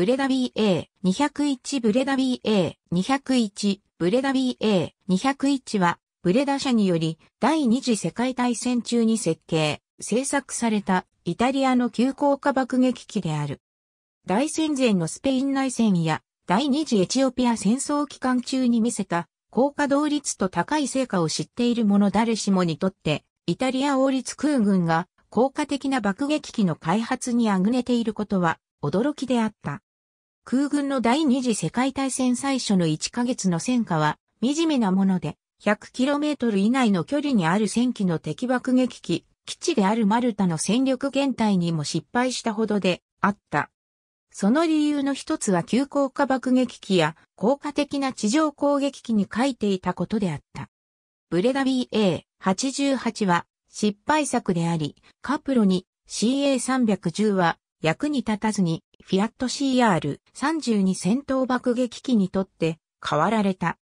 ブレダ BA201 ブレダ BA201 ブレダ BA201 はブレダ社により第二次世界大戦中に設計、製作されたイタリアの急降下爆撃機である。大戦前のスペイン内戦や第二次エチオピア戦争期間中に見せた高稼働率と高い成果を知っている者誰しもにとってイタリア王立空軍が効果的な爆撃機の開発にあぐねていることは驚きであった。空軍の第二次世界大戦最初の1ヶ月の戦火は、惨めなもので、100km 以内の距離にある戦機の敵爆撃機、基地であるマルタの戦力減退にも失敗したほどであった。その理由の一つは急降下爆撃機や効果的な地上攻撃機に書いていたことであった。ブレダ BA88 は失敗作であり、カプロに CA310 は役に立たずにフィアット CR32 戦闘爆撃機にとって変わられた。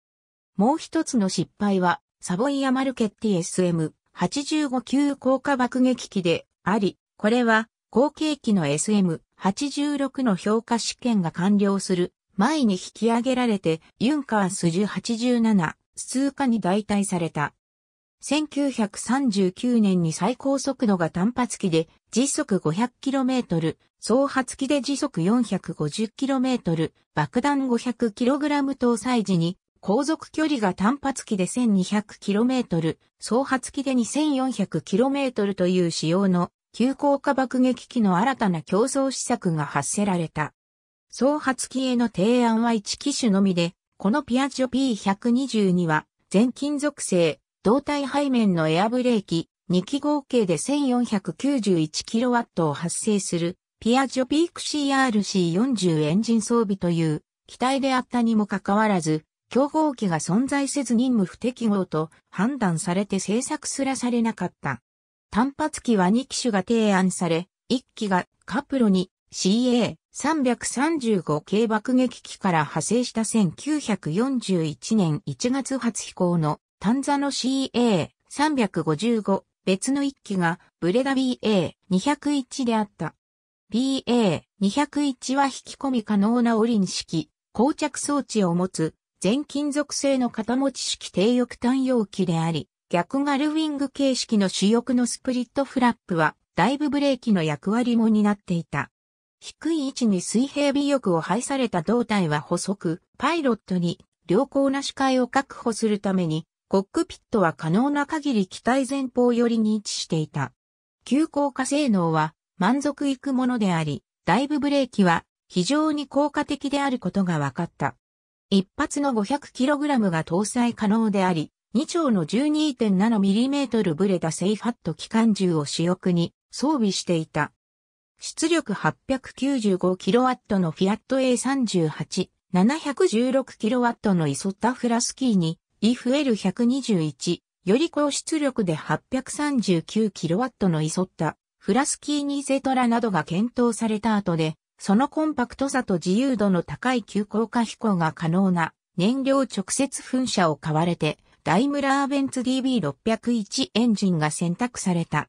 もう一つの失敗は、サボイア・マルケッティ SM85 級降下爆撃機であり、これは後継機の SM86 の評価試験が完了する前に引き上げられて、ユンカース1087、数化に代替された。1939年に最高速度が単発機で時速 500km、総発機で時速 450km、爆弾 500kg 搭載時に航続距離が単発機で 1200km、総発機で 2400km という仕様の急降下爆撃機の新たな競争施策が発せられた。総発機への提案は1機種のみで、このピアジョ P122 は全金属製胴体背面のエアブレーキ、2機合計で 1491kW を発生する、ピアジョピーク CRC40 エンジン装備という、機体であったにもかかわらず、競合機が存在せず任務不適合と判断されて製作すらされなかった。単発機は2機種が提案され、1機がカプロに CA335 系爆撃機から派生した1941年1月初飛行のタンザの CA355 別の一機がブレダ BA201 であった。BA201 は引き込み可能なオリン式、膠着装置を持つ、全金属製の型持ち式低翼単容機であり、逆ガルウィング形式の主翼のスプリットフラップは、ダイブブレーキの役割も担っていた。低い位置に水平尾翼を配された胴体は細く、パイロットに良好な視界を確保するためにコックピットは可能な限り機体前方寄りに位置していた。急降下性能は満足いくものであり、ダイブブレーキは非常に効果的であることが分かった。一発の 500kg が搭載可能であり、2丁の 12.7mm ブレたセイファット機関銃を主翼に装備していた。出力 895kW のフィアット A38、716kW のイソッタフラスキーに d f l 1 2 1より高出力で 839kW のイソッタ、フラスキーニゼトラなどが検討された後で、そのコンパクトさと自由度の高い急降下飛行が可能な燃料直接噴射を買われて、ダイムラーベンツ DB601 エンジンが選択された。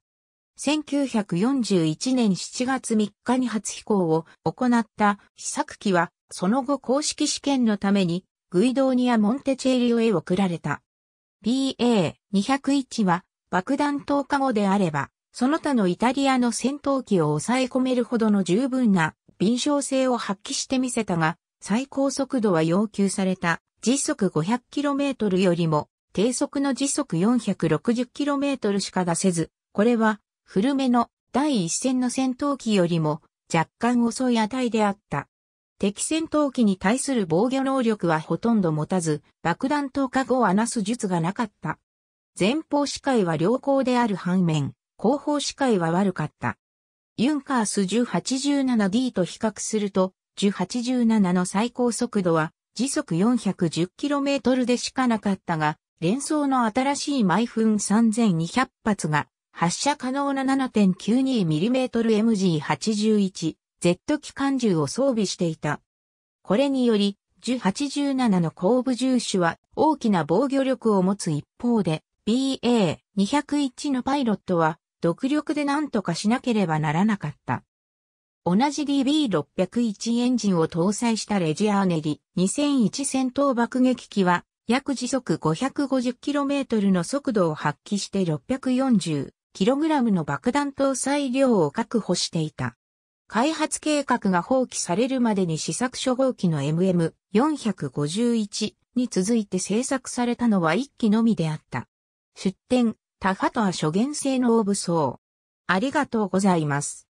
1941年7月3日に初飛行を行った試作機は、その後公式試験のためにグイドーニア・モンテチェリオへ送られた。BA201 は爆弾投下後であれば、その他のイタリアの戦闘機を抑え込めるほどの十分な敏捷性を発揮してみせたが、最高速度は要求された時速 500km よりも低速の時速 460km しか出せず、これは古めの第一線の戦闘機よりも若干遅い値であった。敵戦闘機に対する防御能力はほとんど持たず、爆弾投下後はなす術がなかった。前方視界は良好である反面、後方視界は悪かった。ユンカース 1087D と比較すると、1087の最高速度は時速 410km でしかなかったが、連想の新しい毎分3200発が発射可能な 7.92mmMG81 Z 機関銃を装備していた。これにより、1 8 7の後部重視は大きな防御力を持つ一方で、BA201 のパイロットは独力で何とかしなければならなかった。同じ DB601 エンジンを搭載したレジアーネリ2001戦闘爆撃機は約時速 550km の速度を発揮して 640kg の爆弾搭載量を確保していた。開発計画が放棄されるまでに試作初号機の MM451 に続いて製作されたのは1機のみであった。出展、タファトア諸元性のオブソー。ありがとうございます。